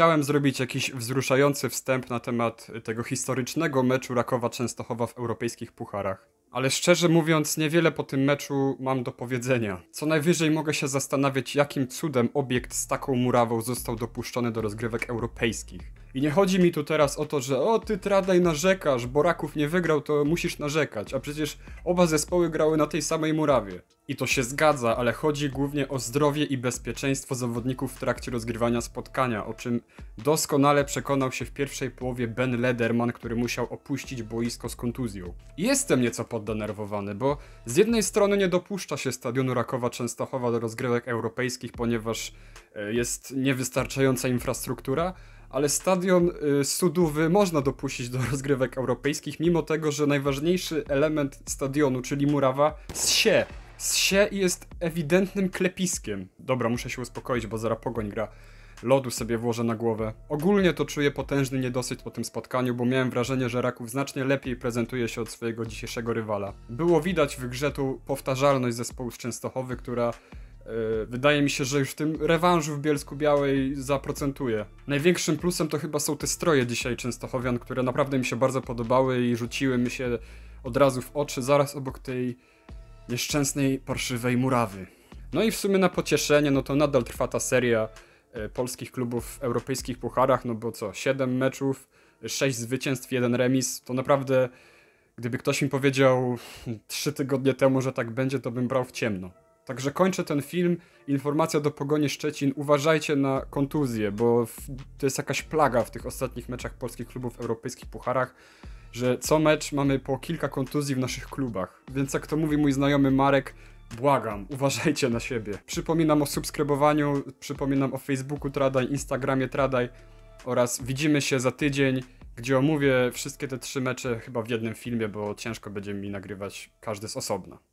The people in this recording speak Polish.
Chciałem zrobić jakiś wzruszający wstęp na temat tego historycznego meczu Rakowa-Częstochowa w europejskich pucharach. Ale szczerze mówiąc, niewiele po tym meczu mam do powiedzenia. Co najwyżej mogę się zastanawiać, jakim cudem obiekt z taką murawą został dopuszczony do rozgrywek europejskich. I nie chodzi mi tu teraz o to, że o ty tradaj narzekasz, Boraków nie wygrał, to musisz narzekać, a przecież oba zespoły grały na tej samej murawie. I to się zgadza, ale chodzi głównie o zdrowie i bezpieczeństwo zawodników w trakcie rozgrywania spotkania, o czym doskonale przekonał się w pierwszej połowie Ben Lederman, który musiał opuścić boisko z kontuzją. Jestem nieco poddenerwowany, bo z jednej strony nie dopuszcza się stadionu Rakowa Częstochowa do rozgrywek europejskich, ponieważ e, jest niewystarczająca infrastruktura, ale stadion y, Suduwy można dopuścić do rozgrywek europejskich, mimo tego, że najważniejszy element stadionu, czyli murawa, zsie. Zsie jest ewidentnym klepiskiem. Dobra, muszę się uspokoić, bo zaraz pogoń gra. Lodu sobie włożę na głowę. Ogólnie to czuję potężny niedosyt po tym spotkaniu, bo miałem wrażenie, że Raków znacznie lepiej prezentuje się od swojego dzisiejszego rywala. Było widać w grze tu powtarzalność zespołu z Częstochowy, która E, wydaje mi się, że już w tym rewanżu w Bielsku Białej zaprocentuje. Największym plusem to chyba są te stroje dzisiaj częstochowian, które naprawdę mi się bardzo podobały i rzuciły mi się od razu w oczy zaraz obok tej nieszczęsnej, parszywej murawy. No i w sumie na pocieszenie, no to nadal trwa ta seria e, polskich klubów w europejskich pucharach, no bo co, 7 meczów, 6 zwycięstw, 1 remis, to naprawdę gdyby ktoś mi powiedział 3 tygodnie temu, że tak będzie, to bym brał w ciemno. Także kończę ten film. Informacja do Pogoni Szczecin. Uważajcie na kontuzję, bo to jest jakaś plaga w tych ostatnich meczach polskich klubów w europejskich pucharach, że co mecz mamy po kilka kontuzji w naszych klubach. Więc jak to mówi mój znajomy Marek, Błagam, uważajcie na siebie. Przypominam o subskrybowaniu, przypominam o Facebooku Tradaj, Instagramie Tradaj oraz widzimy się za tydzień, gdzie omówię wszystkie te trzy mecze chyba w jednym filmie, bo ciężko będzie mi nagrywać każdy z osobna.